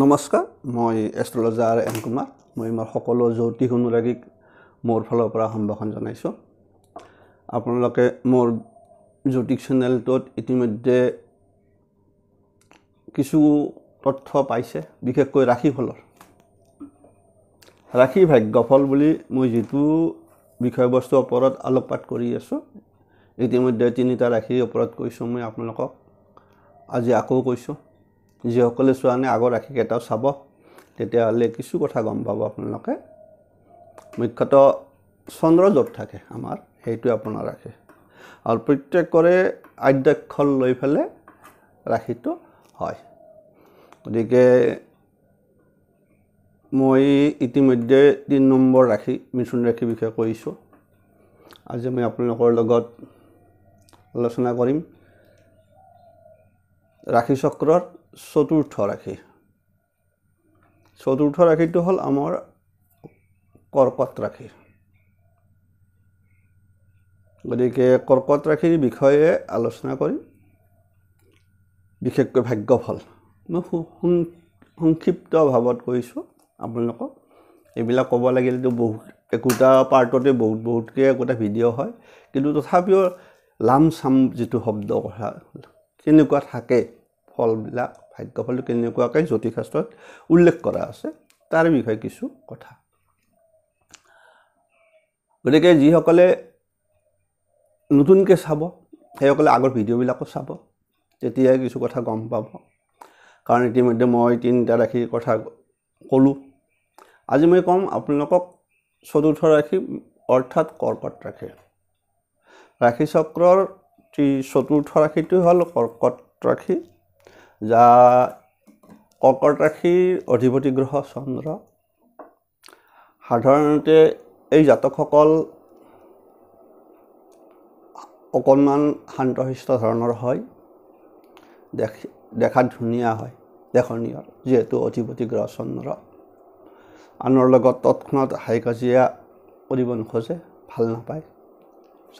নমস্কাৰ মই astrologer M Kumar মই মোৰ সকলো জ্যোতিষ অনুৰাগীক মোৰ ফালৰ পৰা সম্ভাষণ জনাইছোঁ আপোনালোকে মোৰ জ্যোতিষ চেনেলটোত ইতিমধ্যে কিছু তথ্য পাইছে বিশেষকৈ ফলৰ ৰাশি ভাগ্যফল বুলি মই যিটো বিষয়বস্তুৰ ওপৰত আলোকপাত কৰি আছোঁ ইতিমধ্যে তিনিটা ৰাশিৰ ওপৰত কৈছোঁ মই আপোনালোকক আজি আকৌ কৈছোঁ যিসকলে চোৱা নাই আগৰ ৰাখি কেইটাও চাব তেতিয়াহ'লে কিছু কথা গম পাব আপোনালোকে মুখ্যতঃ চন্দ্ৰ য'ত থাকে আমাৰ সেইটোৱে আপোনাৰ ৰাখে আৰু প্ৰত্যেকৰে আদ্যাক্ষৰ লৈ পেলাই ৰাখিটো হয় গতিকে মই ইতিমধ্যে তিনি নম্বৰ ৰাখি মিথুন ৰাখিৰ বিষয়ে কৈছোঁ আজি মই আপোনালোকৰ লগত আলোচনা কৰিম ৰাশিচক্ৰৰ চতুৰ্থ ৰাশি চতুৰ্থ ৰাশিটো হ'ল আমাৰ কৰ্কট ৰাশি গতিকে কৰ্কট ৰাশিৰ বিষয়ে আলোচনা কৰি বিশেষকৈ ভাগ্যফল মই সংক্ষিপ্ত ভাৱত কৈছোঁ আপোনালোকক এইবিলাক ক'ব লাগিলেতো বহুত একোটা পাৰ্টতে বহুত বহুতকৈ একোটা ভিডিঅ' হয় কিন্তু তথাপিও লাম চাম যিটো শব্দ কথা কেনেকুৱা থাকে ফলবিলাক ভাগ্যফল কেনেকুৱাকৈ জ্যোতিষাস্ত্ৰত উল্লেখ কৰা আছে তাৰ বিষয়ে কিছু কথা গতিকে যিসকলে নতুনকৈ চাব সেইসকলে আগৰ ভিডিঅ'বিলাকো চাব তেতিয়াই কিছু কথা গম পাব কাৰণ ইতিমধ্যে মই তিনিটা ৰাশিৰ কথা ক'লোঁ আজি মই ক'ম আপোনালোকক চতুৰ্থ ৰাশি অৰ্থাৎ কৰ্কট ৰাখে ৰাশিচক্ৰৰ চতুৰ্থ ৰাশিটোৱে হ'ল কৰ্কট ৰাখি যা কৰ্কট ৰাশিৰ অধিপতি গ্ৰহ চন্দ্ৰ সাধাৰণতে এই জাতকসকল অকণমান শান্তশিষ্ট ধৰণৰ হয় দেখি দেখাত ধুনীয়া হয় দেখনীয়ৰ যিহেতু অধিপতি গ্ৰহ চন্দ্ৰ আনৰ লগত তৎক্ষণাত হাই কাজিয়া কৰিব নোখোজে ভাল নাপায়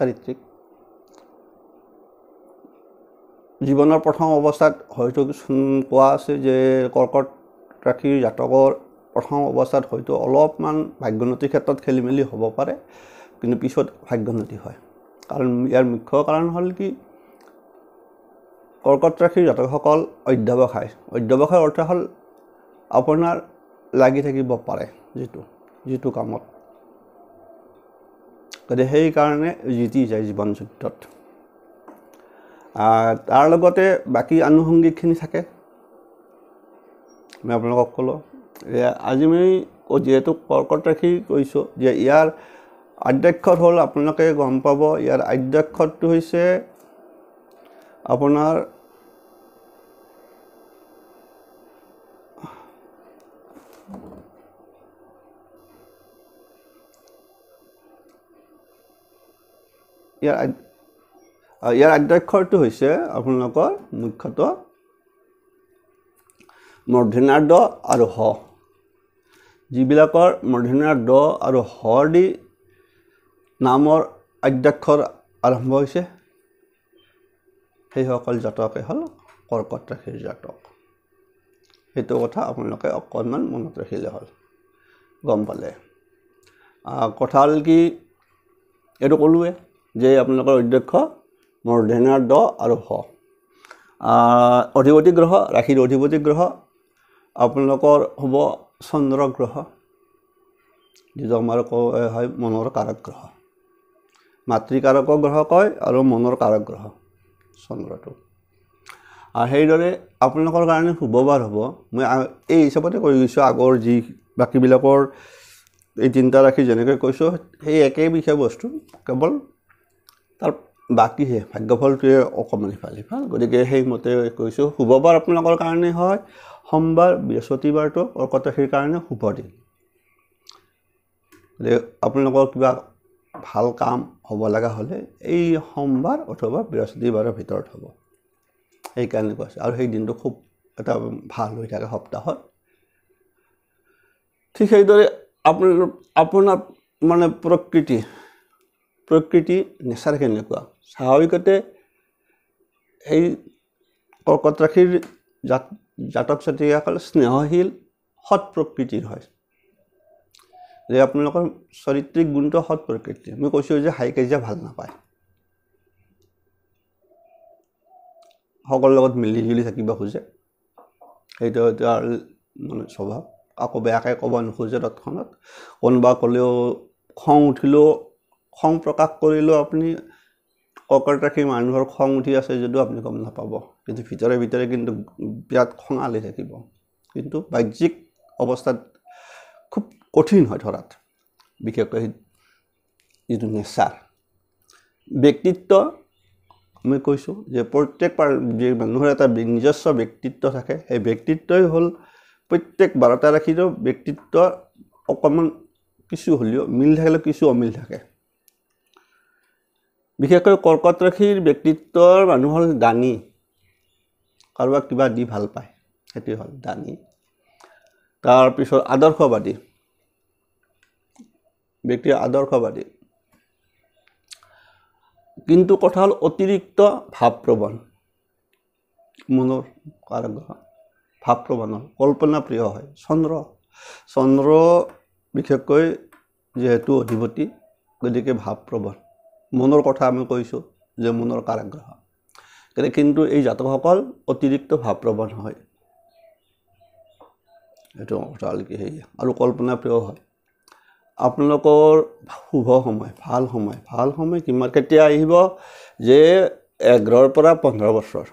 চাৰিত্ৰিক জীৱনৰ প্ৰথম অৱস্থাত হয়তো কোৱা আছে যে কৰ্কট ৰাখিৰ জাতকৰ প্ৰথম অৱস্থাত হয়তো অলপমান ভাগ্যোন্নতিৰ ক্ষেত্ৰত খেলি মেলি হ'ব পাৰে কিন্তু পিছত ভাগ্যোন্নতি হয় কাৰণ ইয়াৰ মুখ্য কাৰণ হ'ল কি কৰ্কট ৰাশিৰ জাতকসকল অধ্যৱসায় অধ্যৱসায়ৰ অৰ্থ হ'ল আপোনাৰ লাগি থাকিব পাৰে যিটো যিটো কামত গতিকে সেইকাৰণে জিতি যায় জীৱন যুদ্ধত তাৰ লগতে বাকী আনুষংগিকখিনি থাকে মই আপোনালোকক ক'লোঁ আজি মই যিহেতু কৰ্কট ৰাশি কৈছোঁ যে ইয়াৰ আধ্যক্ষত হ'ল আপোনালোকে গম পাব ইয়াৰ আধ্যক্ষতটো হৈছে আপোনাৰ ইয়াৰ ইয়াৰ আদ্যাক্ষৰটো হৈছে আপোনালোকৰ মুখ্যতঃ দ আৰু হ যিবিলাকৰ মূৰ্ধনাৰ দ আৰু হ দি নামৰ আদ্যাক্ষৰ আৰম্ভ হৈছে সেইসকল জাতকে হ'ল কৰ্কট ৰাশিৰ জাতক সেইটো কথা আপোনালোকে অকণমান মনত ৰাখিলে হ'ল গম পালে কথা হ'ল কি এইটো ক'লোৱে যে আপোনালোকৰ অধ্যক্ষ মূৰ্ধন্যৰ দ আৰু হ অধিপতি গ্ৰহ ৰাখিৰ অধিপতি গ্ৰহ আপোনালোকৰ হ'ব চন্দ্ৰ গ্ৰহ যিটো আমাৰ কয় হয় মনৰ কাৰক গ্ৰহ মাতৃ কাৰক গ্ৰহ কয় আৰু মনৰ কাৰক গ্ৰহ চন্দ্ৰটো আৰু সেইদৰে আপোনালোকৰ কাৰণে শুভবাৰ হ'ব মই এই হিচাপতে কৈ গৈছোঁ আগৰ যি বাকীবিলাকৰ এই তিনিটা ৰাখি যেনেকৈ কৈছোঁ সেই একেই বিষয়বস্তু কেৱল তাৰ বাকীহে ভাগ্যফলটোৱে অকণমান ইফাল সিফাল গতিকে সেইমতে কৈছোঁ শুভবাৰ আপোনালোকৰ কাৰণে হয় সোমবাৰ বৃহস্পতিবাৰটো কৰ্কট অৰ্কটাশীৰ কাৰণে শুভ দিন গতিকে আপোনালোকৰ কিবা ভাল কাম হ'ব লগা হ'লে এই সোমবাৰ অথবা বৃহস্পতিবাৰৰ ভিতৰত হ'ব সেইকাৰণে কৈছে আৰু সেই দিনটো খুব এটা ভাল হৈ থাকে সপ্তাহত ঠিক সেইদৰে আপোনাৰ আপোনাৰ মানে প্ৰকৃতি প্ৰকৃতি নেচাৰ কেনেকুৱা স্বাভাৱিকতে সেই কৰ্কট ৰাশিৰ জাত জাতক জাতিকাসকল স্নেহশীল সৎ প্ৰকৃতিৰ হয় যে আপোনালোকৰ চৰিত্ৰিক গুণটো সৎ প্ৰকৃতিৰ মই কৈছোঁ যে হাই কাজিয়া ভাল নাপায় সকলো লগত মিলি জুলি থাকিব খোজে সেইটো হয়তো আৰু মানে স্বভাৱ আকৌ বেয়াকৈ ক'ব নোখোজে তৎক্ষণাত কোনোবা ক'লেও খং উঠিলেও খং প্ৰকাশ কৰিলেও আপুনি কৰ্কট ৰাখি মানুহৰ খং উঠি আছে যদিও আপুনি গম নাপাব কিন্তু ভিতৰে ভিতৰে কিন্তু বিৰাট খঙালি থাকিব কিন্তু বাহ্যিক অৱস্থাত খুব কঠিন হয় ধৰাত বিশেষকৈ যিটো নেচাৰ ব্যক্তিত্ব আমি কৈছোঁ যে প্ৰত্যেক মানুহৰ এটা নিজস্ব ব্যক্তিত্ব থাকে সেই ব্যক্তিত্বই হ'ল প্ৰত্যেক বাৰটা ৰাশিৰো ব্যক্তিত্ব অকণমান কিছু হ'লেও মিল থাকিলেও কিছু অমিল থাকে বিশেষকৈ কৰ্কট ৰাশিৰ ব্যক্তিত্বৰ মানুহ হ'ল দানী কাৰোবাক কিবা দি ভাল পায় সেইটোৱে হ'ল দানী তাৰপিছত আদৰ্শবাদী ব্যক্তি আদৰ্শবাদী কিন্তু কথা হ'ল অতিৰিক্ত ভাৱ ভাৱপ্ৰৱণ মনৰ ভাৱ আৰোগ্য কল্পনা প্ৰিয় হয় চন্দ্ৰ চন্দ্ৰ বিশেষকৈ যিহেতু অধিপতি গতিকে ভাৱ ভাৱপ্ৰৱণ মনৰ কথা আমি কৈছোঁ যে মনৰ কাৰাগ্ৰহ কিন্তু এই জাতকসকল অতিৰিক্ত ভাৱ ভাৱপ্ৰৱণ হয় এইটো কথা কথালৈকে সেই আৰু কল্পনা প্ৰিয় হয় আপোনালোকৰ শুভ সময় ভাল সময় ভাল সময় কিমান কেতিয়া আহিব যে এঘাৰৰ পৰা পোন্ধৰ বছৰ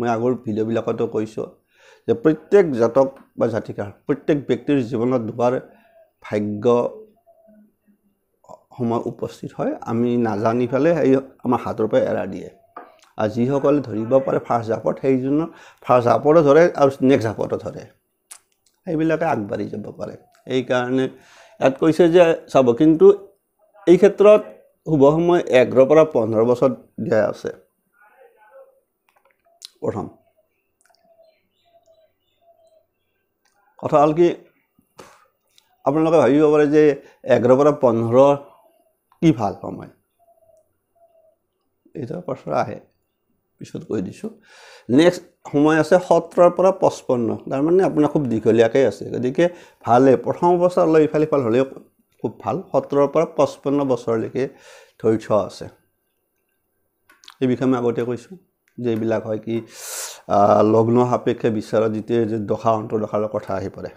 মই আগৰ ভিডিঅ'বিলাকতো কৈছোঁ যে প্ৰত্যেক জাতক বা জাতিকাৰ প্ৰত্যেক ব্যক্তিৰ জীৱনত দুবাৰ ভাগ্য সময় উপস্থিত হয় আমি নাজানি পেলাই সেই আমাৰ হাতৰ পৰা এৰা দিয়ে আৰু যিসকলে ধৰিব পাৰে ফাৰ্ষ্ট জাপত সেইজনৰ ফাৰ্ষ্ট জাপতো ধৰে আৰু নেক্সট জাপতো ধৰে সেইবিলাকে আগবাঢ়ি যাব পাৰে সেইকাৰণে ইয়াত কৈছে যে চাব কিন্তু এই ক্ষেত্ৰত শুভ সময় এঘাৰৰ পৰা পোন্ধৰ বছৰ দিয়া আছে প্ৰথম কথা হ'ল কি আপোনালোকে ভাবিব পাৰে যে এঘাৰৰ পৰা পোন্ধৰ কি ভাল পাওঁ মই এইটো প্ৰশ্ন আহে পিছত কৈ দিছোঁ নেক্সট সময় আছে সত্ৰৰ পৰা পঁচপন্ন তাৰমানে আপোনাৰ খুব দীঘলীয়াকৈ আছে গতিকে ভালেই প্ৰথম অলপ ইফাল সিফাল হ'লেও খুব ভাল সত্ৰৰ পৰা পঁচপন্ন বছৰলৈকে ধৰি থোৱা আছে এই বিষয়ে মই আগতে কৈছোঁ যে এইবিলাক হয় কি লগ্ন সাপেক্ষে বিচাৰত যেতিয়া যে দশা অন্তৰ্দশাৰ কথা আহি পৰে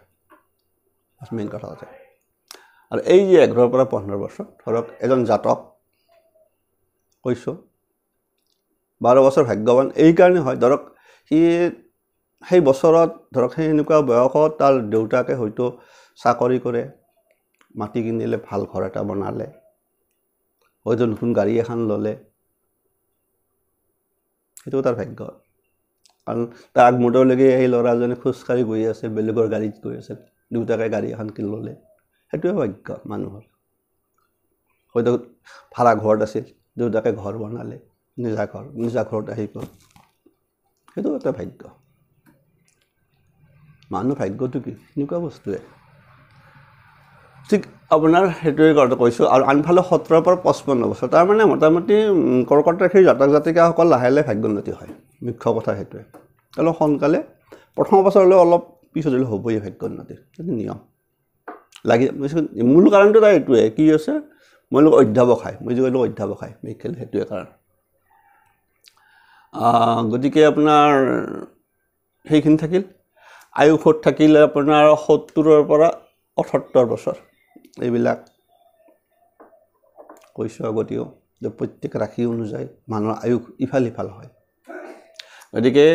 মেইন কথা আছে আৰু এই যে এঘাৰৰ পৰা পোন্ধৰ বছৰ ধৰক এজন জাতক কৈছোঁ বাৰ বছৰ ভাগ্যৱান এইকাৰণে হয় ধৰক সি সেই বছৰত ধৰক সেই এনেকুৱা বয়সত তাৰ দেউতাকে হয়তো চাকৰি কৰে মাটি কিনিলে ভাল ঘৰ এটা বনালে হয়তো নতুন গাড়ী এখন ল'লে সেইটো তাৰ ভাগ্য কাৰণ তাৰ আগমুহূৰ্তলৈকে সেই ল'ৰাজনে খোজকাঢ়ি গৈ আছে বেলেগৰ গাড়ীত গৈ আছে দেউতাকে গাড়ী এখন কিনি ল'লে সেইটোৱে ভাগ্য মানুহৰ হয়তো ভাড়া ঘৰত আছিল দেউতাকে ঘৰ বনালে নিজা ঘৰ নিজা ঘৰত আহি গ'ল সেইটো এটা ভাগ্য মানুহ ভাগ্যটো কি এনেকুৱা বস্তুৱে ঠিক আপোনাৰ সেইটোৱে কৈছোঁ আৰু আনফালে সোতৰৰ পৰা পঁচপন্ন বছৰ তাৰমানে মোটামুটি কৰ্কট ৰাখি জাতক জাতিকাসকল লাহে লাহে ভাগ্য উন্নতি হয় মুখ্য কথা সেইটোৱে অলপ সোনকালে প্ৰথম বছৰলৈ অলপ পিছত হ'বই ভাগ্য ভাগ্যোন্নতি সেইটো নিয়ম লাগি মূল কাৰণটো তাৰ এইটোৱে কি আছে মই লোক অধ্যৱসায় মই যিহেতু অধ্যৱসায় মেখেল সেইটোৱে কাৰণ গতিকে আপোনাৰ সেইখিনি থাকিল আয়ুসত থাকিলে আপোনাৰ সত্তৰৰ পৰা অঠসত্তৰ বছৰ এইবিলাক কৈছোঁ আগতেও যে প্ৰত্যেক ৰাশি অনুযায়ী মানুহৰ আয়ুস ইফাল সিফাল হয় গতিকে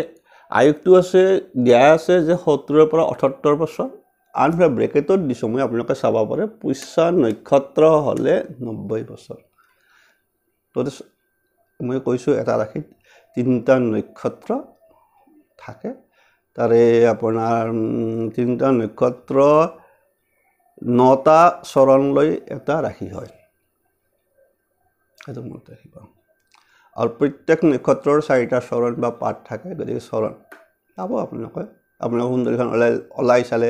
আয়ুসটো আছে দিয়া আছে যে সত্তৰৰ পৰা অঠসত্তৰ বছৰ আনফালে ব্ৰেকেটত দিছোঁ মই আপোনালোকে চাব পাৰে পইচা নক্ষত্ৰ হ'লে নব্বৈ বছৰ তাতে মই কৈছোঁ এটা ৰাশিত তিনিটা নক্ষত্ৰ থাকে তাৰে আপোনাৰ তিনিটা নক্ষত্ৰ নটা চৰণলৈ এটা ৰাশি হয় সেইটো মই মনত পাওঁ আৰু প্ৰত্যেক নক্ষত্ৰৰ চাৰিটা চৰণ বা পাঠ থাকে গতিকে চৰণ পাব আপোনালোকে আপোনাৰ সুন্দৰীখন ওলাই ওলাই চালে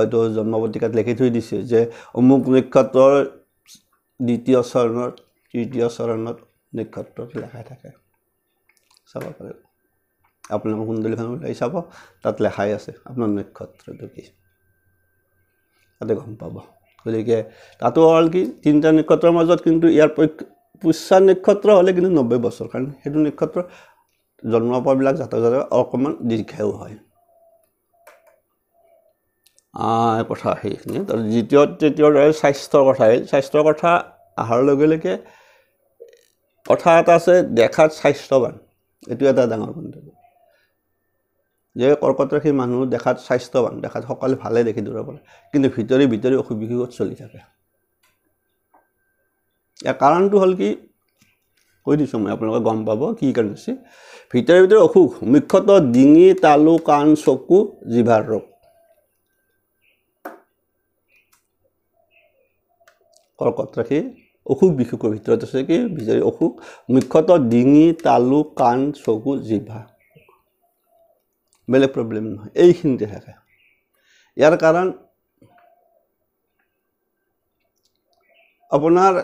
এইটো জন্মপত্ৰিকাত লিখি থৈ দিছে যে অমুক নক্ষত্ৰৰ দ্বিতীয় চৰণত তৃতীয় চৰণত নক্ষত্ৰত লেখাই থাকে চাব পাৰে আপোনালোকৰ সুন্দৰীখন ওলাই চাব তাত লেখাই আছে আপোনাৰ নক্ষত্ৰটো কি তাতে গম পাব গতিকে তাতো হ'ল কি তিনিটা নক্ষত্ৰৰ মাজত কিন্তু ইয়াৰ পক্ষ পুষ্যা নক্ষত্ৰ হ'লে কিন্তু নব্বৈ বছৰ কাৰণ সেইটো নক্ষত্ৰ জন্মৰ পৰাবিলাক যাতে যাতে অকণমান দীৰ্ঘায়ো হয় কথা সেইখিনি দ্বিতীয় তৃতীয় দৰে স্বাস্থ্যৰ কথা আহিল স্বাস্থ্যৰ কথা অহাৰ লগে লগে কথা এটা আছে দেখাত স্বাস্থ্যৱান এইটো এটা ডাঙৰ মন্তব্য যে কৰ্কট ৰাখি মানুহ দেখাত স্বাস্থ্যৱান দেখাত সকলোৱে ভালে দেখি দূৰৰ পৰা কিন্তু ভিতৰি ভিতৰি অসুখ বিসুখত চলি থাকে ইয়াৰ কাৰণটো হ'ল কি কৈ দিছোঁ মই আপোনালোকে গম পাব কি কাৰণে হৈছে ভিতৰে ভিতৰে অসুখ মুখ্যতঃ ডিঙি তালু কাণ চকু জিভাৰ ৰোগ কৰ্কট ৰাখি অসুখ বিসুখৰ ভিতৰত আছে কি বিজাৰি অসুখ মুখ্যতঃ ডিঙি তালু কাণ চকু জিভা বেলেগ প্ৰব্লেম নহয় এইখিনিতে থাকে ইয়াৰ কাৰণ আপোনাৰ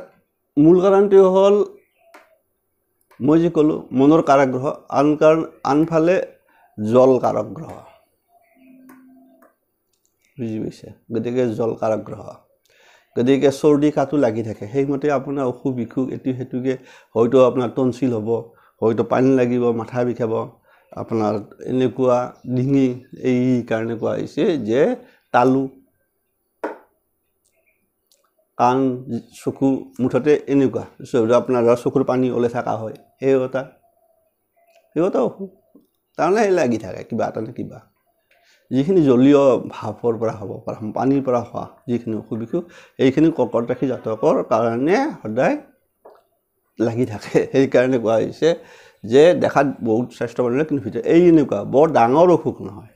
মূল কাৰণটো হ'ল মই যি ক'লোঁ মনৰ কাৰাগ্ৰহ আন কাৰণ আনফালে জল কাৰাগ্ৰহ বুজি পাইছে গতিকে জল কাৰাগ্ৰহ গতিকে চৰ্দি কাহটো লাগি থাকে সেইমতে আপোনাৰ অসুখ বিসুখ এইটো সেইটোকে হয়তো আপোনাৰ টনচিল হ'ব হয়তো পানী লাগিব মাথা বিষাব আপোনাৰ এনেকুৱা ডিঙি এই কাৰণে কোৱা হৈছে যে তালু কাৰণ চকু মুঠতে এনেকুৱা আপোনাৰ চকুৰ পানী ওলাই থকা হয় সেই এটা সেই এটা অসুখ তাৰমানে সেই লাগি থাকে কিবা এটা নে কিবা যিখিনি জলীয় ভাৱৰ পৰা হ'ব পৰা পানীৰ পৰা হোৱা যিখিনি অসুখ বিসুখ সেইখিনি কৰ্কট ৰাশি জাতকৰ কাৰণে সদায় লাগি থাকে সেইকাৰণে কোৱা হৈছে যে দেখাত বহুত স্বাস্থ্য মানুহে কিন্তু ভিতৰত এই এনেকুৱা বৰ ডাঙৰ অসুখ নহয়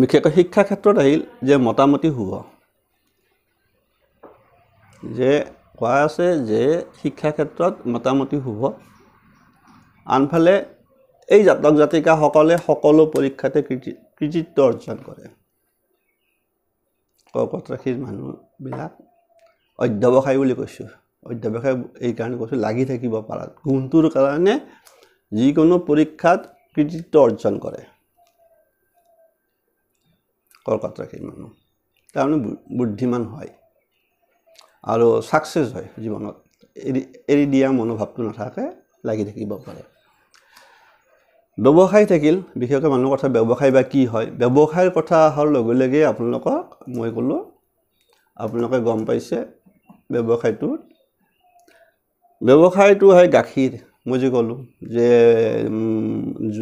বিশেষকৈ শিক্ষাৰ ক্ষেত্ৰত আহিল যে মতামতি শুভ যে কোৱা আছে যে শিক্ষাৰ ক্ষেত্ৰত মতামতি শুভ আনফালে এই জাতক জাতিকাসকলে সকলো পৰীক্ষাতে কৃতি কৃতিত্ব অৰ্জন কৰে কৰ্কট ৰাশিৰ মানুহবিলাক অধ্যৱসায় বুলি কৈছোঁ অধ্যৱসায় এইকাৰণে কৈছোঁ লাগি থাকিব পাৰা গুণটোৰ কাৰণে যিকোনো পৰীক্ষাত কৃতিত্ব অৰ্জন কৰে কৰ্কট ৰাশিৰ মানুহ তাৰমানে বুদ্ধিমান হয় আৰু ছাকচেছ হয় জীৱনত এৰি এৰি দিয়া মনোভাৱটো নাথাকে লাগি থাকিব পাৰে ব্যৱসায় থাকিল বিশেষকৈ মানুহৰ কথা ব্যৱসায় বা কি হয় ব্যৱসায়ৰ কথা অহাৰ লগে লগে আপোনালোকক মই ক'লোঁ আপোনালোকে গম পাইছে ব্যৱসায়টোত ব্যৱসায়টো হয় গাখীৰ মই যে ক'লোঁ যে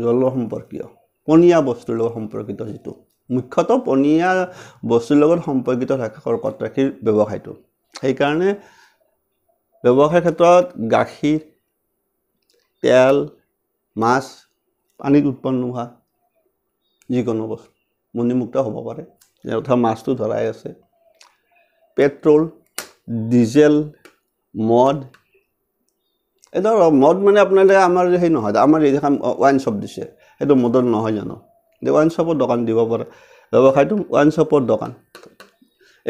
জল সম্পৰ্কীয় পনীয়া বস্তুৰ লগত সম্পৰ্কিত যিটো মুখ্যতঃ পনীয়া বস্তুৰ লগত সম্পৰ্কিত থাকে কৰ্কট ৰাখিৰ ব্যৱসায়টো সেইকাৰণে ব্যৱসায়ৰ ক্ষেত্ৰত গাখীৰ তেল মাছ পানীত উৎপন্ন হোৱা যিকোনো বস্তু মণিমুক্ত হ'ব পাৰে যথা মাছটো ধৰাই আছে পেট্ৰল ডিজেল মদ এইটো মদ মানে আপোনালোকে আমাৰ সেই নহয় আমাৰ এই দেখা ৱাইন শ্বপ দিছে সেইটো মদত নহয় জানো এতিয়া ৱাইন শ্বপত দোকান দিব পাৰে ব্যৱসায়টো ৱাইন শ্বপৰ দোকান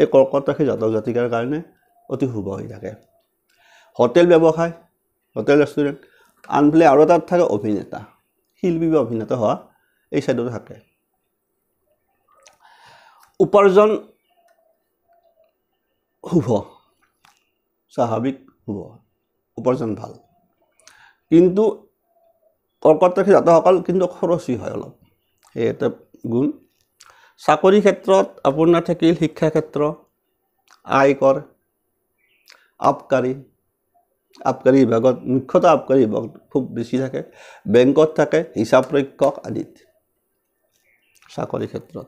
এই কৰ্কট ৰাখি যাতক জাতিকাৰ কাৰণে অতি শুভ হৈ থাকে হোটেল ব্যৱসায় হোটেল ৰেষ্টুৰেণ্ট আনফালে আৰু এটা থাকে অভিনেতা শিল্পী বা অভিনেতা হোৱা এই ছাইডতো থাকে উপাৰ্জন শুভ স্বাভাৱিক শুভ উপাৰ্জন ভাল কিন্তু কৰ্কট ৰাখি যাতাসকল কিন্তু খৰচী হয় অলপ সেই এটা গুণ চাকৰি ক্ষেত্ৰত আপোনাৰ থাকিল শিক্ষা ক্ষেত্ৰ আয়কৰ আবকাৰী আবকাৰী বিভাগত মুখ্যতঃ আবকাৰী বিভাগ খুব বেছি থাকে বেংকত থাকে হিচাপ ৰক্ষক আদিত চাকৰি ক্ষেত্ৰত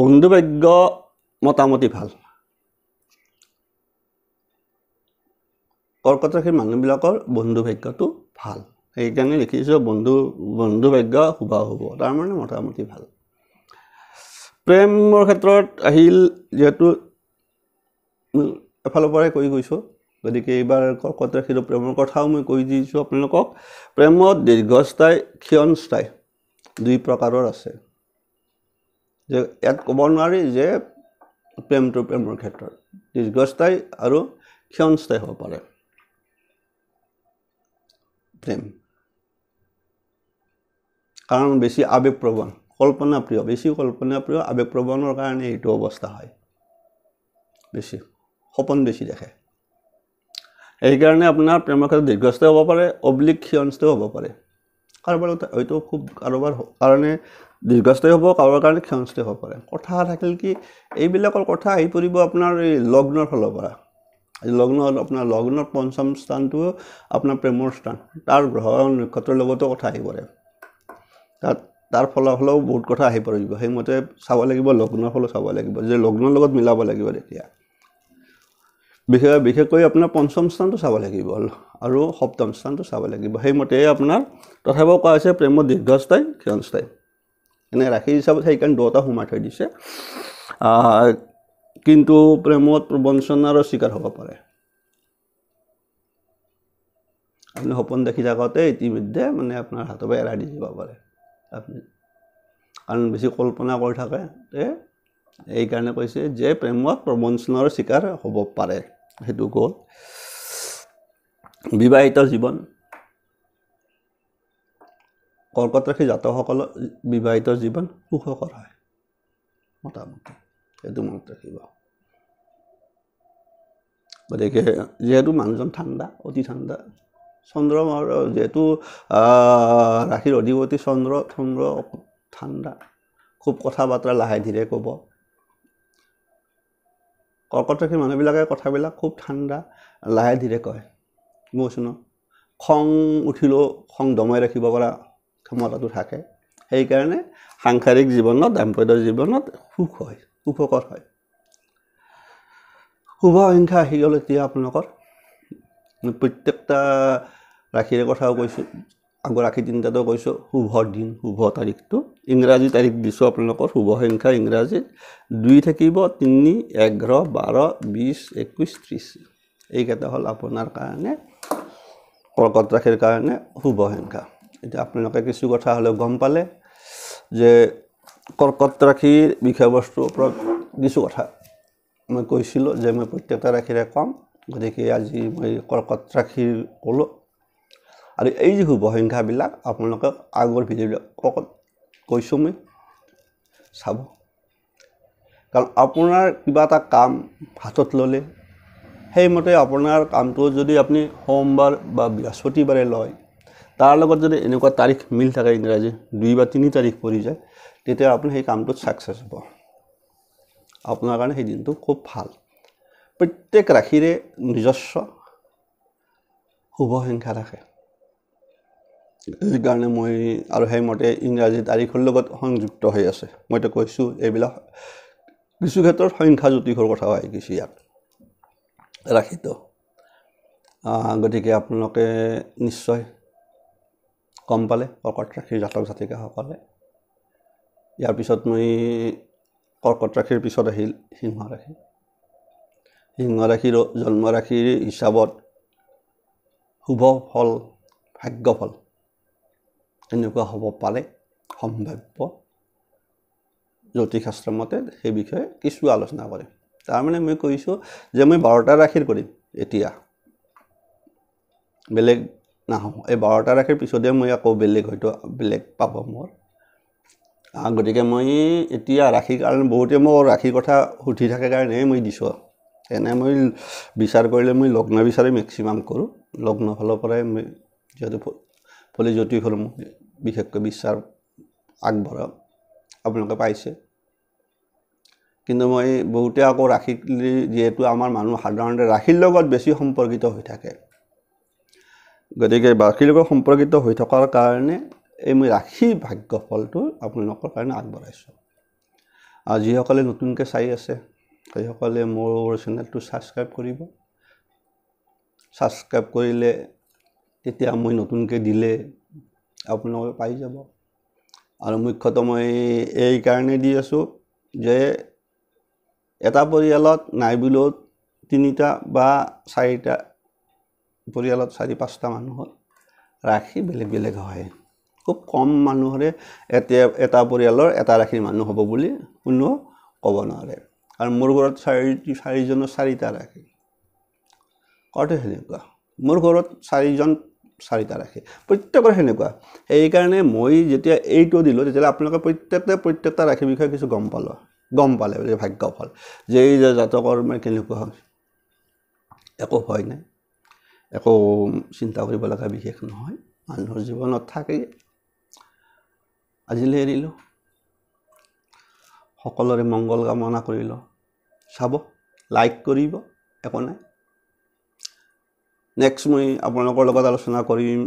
বন্ধুভাগ্য মোটামুটি ভাল কৰ্কট ৰাশিৰ মানুহবিলাকৰ বন্ধুভাগ্যটো ভাল সেইকাৰণে লিখিছোঁ বন্ধু বন্ধুভাগ্য শুভা হ'ব তাৰমানে মোটামুটি ভাল প্ৰেমৰ ক্ষেত্ৰত আহিল যিহেতু এফালৰ পৰাই কৈ গৈছোঁ গতিকে এইবাৰ কৰ্কট ৰাশিটো প্ৰেমৰ কথাও মই কৈ দিছোঁ আপোনালোকক প্ৰেমত দীৰ্ঘস্থায়ী ক্ষণস্থায় দুই প্ৰকাৰৰ আছে যে ইয়াত ক'ব নোৱাৰি যে প্ৰেমটো প্ৰেমৰ ক্ষেত্ৰত দীৰ্ঘস্থায়ী আৰু ক্ষণস্থায়ী হ'ব পাৰে প্ৰেম কাৰণ বেছি আৱেগ কল্পনা প্ৰিয় বেছি কল্পনাপ্ৰিয় আৱেগপ্ৰৱণৰ কাৰণে এইটো অৱস্থা হয় বেছি সপোন বেছি দেখে সেইকাৰণে আপোনাৰ প্ৰেমৰ ক্ষেত্ৰত দীৰ্ঘস্থ হ'ব পাৰে অব্লিক ক্ষয়স্থায় হ'ব পাৰে কাৰোবাৰ হয়তো খুব কাৰোবাৰ কাৰণে দীৰ্ঘস্থায় হ'ব কাৰোবাৰ কাৰণে ক্ষয়স্থায় হ'ব পাৰে কথা থাকিল কি এইবিলাকৰ কথা আহি পৰিব আপোনাৰ এই লগ্নৰ ফালৰ পৰা লগ্ন আপোনাৰ লগ্নৰ পঞ্চম স্থানটো আপোনাৰ প্ৰেমৰ স্থান তাৰ গ্ৰহ নক্ষত্ৰৰ লগতো কথা আহি পৰে তাত তাৰ ফলাফলো বহুত কথা আহি পৰিব সেইমতে চাব লাগিব লগ্নৰ ফলো চাব লাগিব যে লগ্নৰ লগত মিলাব লাগিব তেতিয়া বিশেষ বিশেষকৈ আপোনাৰ পঞ্চম স্থানটো চাব লাগিব আৰু সপ্তম স্থানটো চাব লাগিব সেইমতে আপোনাৰ তথাপিও কোৱা হৈছে প্ৰেমৰ দীৰ্ঘস্থায়ী ক্ষণস্থায় এনে ৰাখি হিচাপত সেইকাৰণে দুটা সোমাই থৈ দিছে কিন্তু প্ৰেমত প্ৰবঞ্চনাৰো চিকাৰ হ'ব পাৰে আপুনি সপোন দেখি থাকোঁতে ইতিমধ্যে মানে আপোনাৰ হাতৰ পৰা এৰাই দি দিব পাৰে আপুনি কাৰণ বেছি কল্পনা কৰি থাকে এইকাৰণে কৈছে যে প্ৰেমত প্ৰবঞ্চনাৰ চিকাৰ হ'ব পাৰে সেইটো গ'ল বিবাহিত জীৱন কৰ্কট ৰাখি জাতকসকলৰ বিবাহিত জীৱন সুখকৰ হয় মোটামুটি সেইটো মনত ৰাখিব গতিকে যিহেতু মানুহজন ঠাণ্ডা অতি ঠাণ্ডা চন্দ্ৰ যিহেতু ৰাখিৰ অধিপতি চন্দ্ৰ চন্দ্ৰ ঠাণ্ডা খুব কথা বাৰ্তা লাহে ধীৰে ক'ব কৰ্কট কৰ্কটৰাশীৰ মানুহবিলাকে কথাবিলাক খুব ঠাণ্ডা লাহে ধীৰে কয় মই ন খং উঠিলেও খং দমাই ৰাখিব পৰা ক্ষমতাটো থাকে সেইকাৰণে সাংসাৰিক জীৱনত দাম্পত্য জীৱনত সুখ হয় সুখকৰ হয় শুভ সংখ্যা আহি গ'ল এতিয়া আপোনালোকৰ প্ৰত্যেকটা ৰাশিৰে কথাও কৈছোঁ আগৰ আশী দিনটাতো কৈছোঁ শুভ দিন শুভ তাৰিখটো ইংৰাজী তাৰিখ দিছোঁ আপোনালোকৰ শুভ সংখ্যা ইংৰাজীত দুই থাকিব তিনি এঘাৰ বাৰ বিছ একৈছ ত্ৰিছ এইকেইটা হ'ল আপোনাৰ কাৰণে কৰ্কট ৰাশিৰ কাৰণে শুভ সংখ্যা এতিয়া আপোনালোকে কিছু কথা হ'লেও গম পালে যে কৰ্কট ৰাশিৰ বিষয়বস্তুৰ ওপৰত কিছু কথা মই কৈছিলোঁ যে মই প্ৰত্যেকটা ৰাশিৰে ক'ম গতিকে আজি মই কৰ্কট ৰাশিৰ ক'লোঁ আৰু এই যি শুভ সংখ্যাবিলাক আপোনালোকে আগৰ ভিডিঅ'বিলাক কৈছোঁ মই চাব কাৰণ আপোনাৰ কিবা এটা কাম হাতত ল'লে সেইমতে আপোনাৰ কামটো যদি আপুনি সোমবাৰ বা বৃহস্পতিবাৰে লয় তাৰ লগত যদি এনেকুৱা তাৰিখ মিল থাকে ইংৰাজী দুই বা তিনি তাৰিখ পৰি যায় তেতিয়া আপুনি সেই কামটোত ছাকচেছ হ'ব আপোনাৰ কাৰণে সেই দিনটো খুব ভাল প্ৰত্যেক ৰাশিৰে নিজস্ব শুভ সংখ্যা ৰাখে সেইকাৰণে মই আৰু সেইমতে ইংৰাজী তাৰিখৰ লগত সংযুক্ত হৈ আছে মইতো কৈছোঁ এইবিলাক কিছু ক্ষেত্ৰত সংখ্যা জ্যোতিষৰ কথাও আহি গৈছে ইয়াত ৰাখিত গতিকে আপোনালোকে নিশ্চয় গম পালে কৰ্কট ৰাশিৰ জাতক জাতিকাসকলে ইয়াৰ পিছত মই কৰ্কট ৰাশিৰ পিছত আহিল সিংহ ৰাশি সিংহ ৰাশিৰ জন্ম ৰাশিৰ হিচাপত শুভ ফল ভাগ্য ফল এনেকুৱা হ'ব পাৰে সম্ভাব্য জ্যোতিষশাস্ত্ৰ মতে সেই বিষয়ে কিছু আলোচনা কৰিম তাৰমানে মই কৈছোঁ যে মই বাৰটা ৰাশিৰ কৰিম এতিয়া বেলেগ নাহোঁ এই বাৰটা ৰাশিৰ পিছতে মই আকৌ বেলেগ হয়তো বেলেগ পাব মোৰ গতিকে মই এতিয়া ৰাখিৰ কাৰণে বহুতে মোৰ ৰাখিৰ কথা সুধি থাকে কাৰণেহে মই দিছোঁ এনে মই বিচাৰ কৰিলে মই লগ্ন বিচাৰি মেক্সিমাম কৰোঁ লগ্ন ফালৰ পৰাই মই যিহেতু ফলে জ্যোতি ফলমুখে বিশেষকৈ বিশ্বাস আগবঢ়াওক আপোনালোকে পাইছে কিন্তু মই বহুতে আকৌ ৰাখি যিহেতু আমাৰ মানুহ সাধাৰণতে ৰাখিৰ লগত বেছি সম্পৰ্কিত হৈ থাকে গতিকে ৰাখিৰ লগত সম্পৰ্কিত হৈ থকাৰ কাৰণে এই মই ৰাখি ভাগ্য ফলটো আপোনালোকৰ কাৰণে আগবঢ়াইছোঁ আৰু যিসকলে নতুনকৈ চাই আছে সেইসকলে মোৰ চেনেলটো ছাবস্ক্ৰাইব কৰিব ছাবস্ক্ৰাইব কৰিলে তেতিয়া মই নতুনকৈ দিলে আপোনালোকে পাই যাব আৰু মুখ্যতঃ মই এই কাৰণে দি আছোঁ যে এটা পৰিয়ালত নাই বুলিও তিনিটা বা চাৰিটা পৰিয়ালত চাৰি পাঁচটা মানুহত ৰাখি বেলেগ বেলেগ হয় খুব কম মানুহৰে এতিয়া এটা পৰিয়ালৰ এটা ৰাখিৰ মানুহ হ'ব বুলি কোনো ক'ব নোৱাৰে আৰু মোৰ ঘৰত চাৰি চাৰিজনৰ চাৰিটা ৰাখি কওঁতে সেনেকুৱা মোৰ ঘৰত চাৰিজন চাৰিটা ৰাখে প্ৰত্যেকৰ সেনেকুৱা সেইকাৰণে মই যেতিয়া এইটো দিলোঁ তেতিয়াহ'লে আপোনালোকে প্ৰত্যেকটো প্ৰত্যেকটা ৰাখিৰ বিষয়ে কিছু গম পালোঁ গম পালে বোলে ভাগ্য ফল যে এই যে জাতকৰ মানে কেনেকুৱা হয় একো ভয় নাই একো চিন্তা কৰিব লগা বিশেষ নহয় মানুহৰ জীৱনত থাকেই আজিলৈ এৰিলোঁ সকলোৰে মংগল কামনা কৰিলোঁ চাব লাইক কৰিব একো নাই নেক্সট মই আপোনালোকৰ লগত আলোচনা কৰিম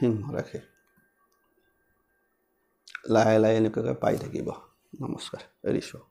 সিংহ ৰাখি লাহে লাহে এনেকুৱাকৈ পাই থাকিব নমস্কাৰ এৰিছোঁ